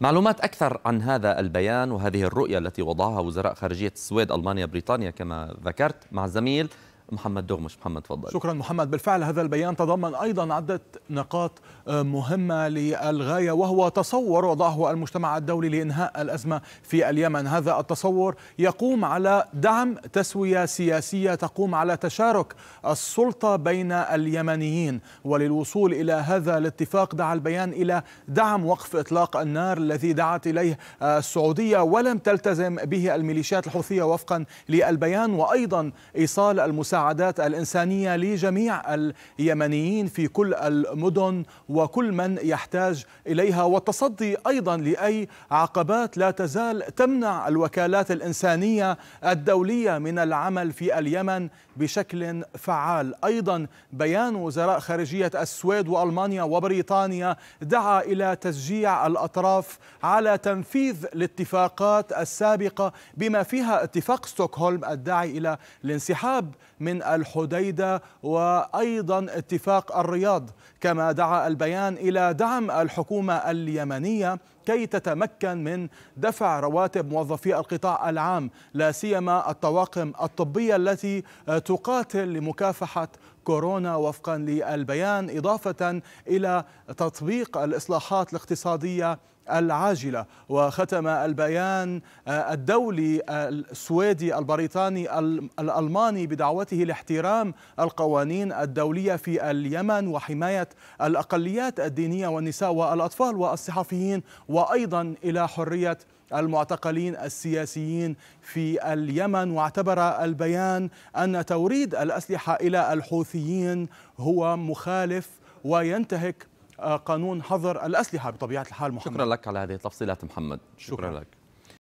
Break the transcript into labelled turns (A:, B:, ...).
A: معلومات أكثر عن هذا البيان وهذه الرؤية التي وضعها وزراء خارجية السويد ألمانيا بريطانيا كما ذكرت مع زميل محمد دغمش محمد تفضل شكرا محمد بالفعل هذا البيان تضمن أيضا عدة نقاط آه، مهمة للغاية وهو تصور وضعه المجتمع الدولي لإنهاء الأزمة في اليمن هذا التصور يقوم على دعم تسوية سياسية تقوم على تشارك السلطة بين اليمنيين وللوصول إلى هذا الاتفاق دعا البيان إلى دعم وقف إطلاق النار الذي دعت إليه آه، السعودية ولم تلتزم به الميليشيات الحوثية وفقا للبيان وأيضا إيصال المساعدة المساعدات الإنسانية لجميع اليمنيين في كل المدن وكل من يحتاج إليها والتصدي أيضا لأي عقبات لا تزال تمنع الوكالات الإنسانية الدولية من العمل في اليمن بشكل فعال أيضا بيان وزراء خارجية السويد وألمانيا وبريطانيا دعا إلى تشجيع الأطراف على تنفيذ الاتفاقات السابقة بما فيها اتفاق ستوكهولم الداعي إلى الانسحاب من الحديدة وأيضا اتفاق الرياض كما دعا البيان إلى دعم الحكومة اليمنية كي تتمكن من دفع رواتب موظفي القطاع العام لا سيما الطواقم الطبية التي تقاتل لمكافحة كورونا وفقا للبيان إضافة إلى تطبيق الإصلاحات الاقتصادية العاجلة وختم البيان آه، الدولي آه، السويدي البريطاني الألماني بدعوته لاحترام القوانين الدولية في اليمن وحماية الأقليات الدينية والنساء والأطفال والصحفيين وأيضا إلى حرية المعتقلين السياسيين في اليمن واعتبر البيان أن توريد الأسلحة إلى الحوثيين هو مخالف وينتهك قانون حظر الأسلحة بطبيعة الحال محمد شكرا لك على هذه التفصيلات محمد شكرا, شكرا لك